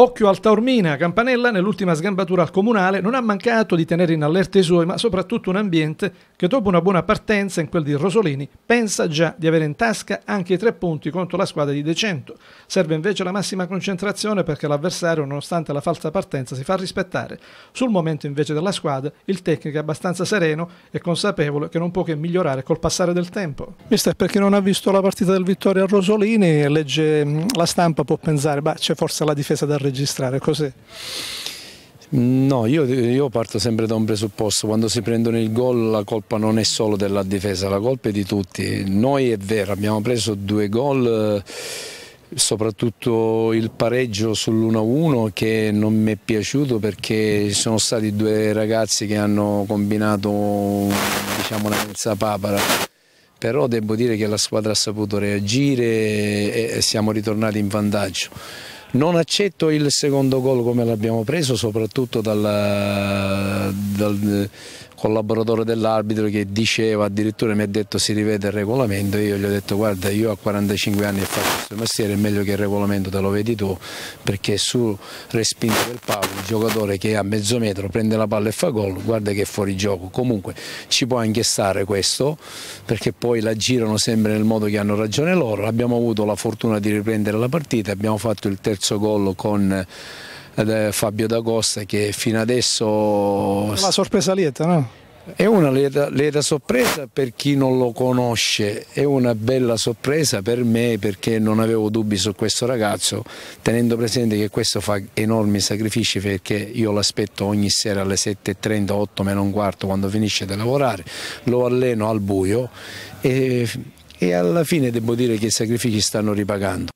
Occhio al Taormina, Campanella nell'ultima sgambatura al comunale non ha mancato di tenere in allerta i suoi, ma soprattutto un ambiente che dopo una buona partenza in quel di Rosolini pensa già di avere in tasca anche i tre punti contro la squadra di De Cento. Serve invece la massima concentrazione perché l'avversario, nonostante la falsa partenza, si fa rispettare. Sul momento invece della squadra, il tecnico è abbastanza sereno e consapevole che non può che migliorare col passare del tempo. Mister, per chi non ha visto la partita del Vittorio a Rosolini, legge la stampa può pensare, beh, c'è forse la difesa del registrare, cos'è? No, io, io, parto sempre da un presupposto, quando si prendono il gol la colpa non è solo della difesa, la colpa è di tutti. Noi è vero, abbiamo preso due gol, soprattutto il pareggio sull'1-1 che non mi è piaciuto perché ci sono stati due ragazzi che hanno combinato diciamo, una mezza papara però devo dire che la squadra ha saputo reagire e siamo ritornati in vantaggio. Non accetto il secondo gol come l'abbiamo preso, soprattutto dal, dal collaboratore dell'arbitro che diceva, addirittura mi ha detto si rivede il regolamento, io gli ho detto guarda io a 45 anni faccio questo mestiere, è meglio che il regolamento te lo vedi tu, perché su respinto del palo il giocatore che è a mezzo metro prende la palla e fa gol, guarda che è fuori gioco, comunque ci può anche stare questo, perché poi la girano sempre nel modo che hanno ragione loro, abbiamo avuto la fortuna di riprendere la partita, abbiamo fatto il terzo gol con... Fabio D'Agosta che fino adesso... La sorpresa lieta, no? È una lieta, lieta, sorpresa per chi non lo conosce, è una bella sorpresa per me perché non avevo dubbi su questo ragazzo, tenendo presente che questo fa enormi sacrifici perché io l'aspetto ogni sera alle 7.30, 8 meno un quarto quando finisce di lavorare, lo alleno al buio e, e alla fine devo dire che i sacrifici stanno ripagando.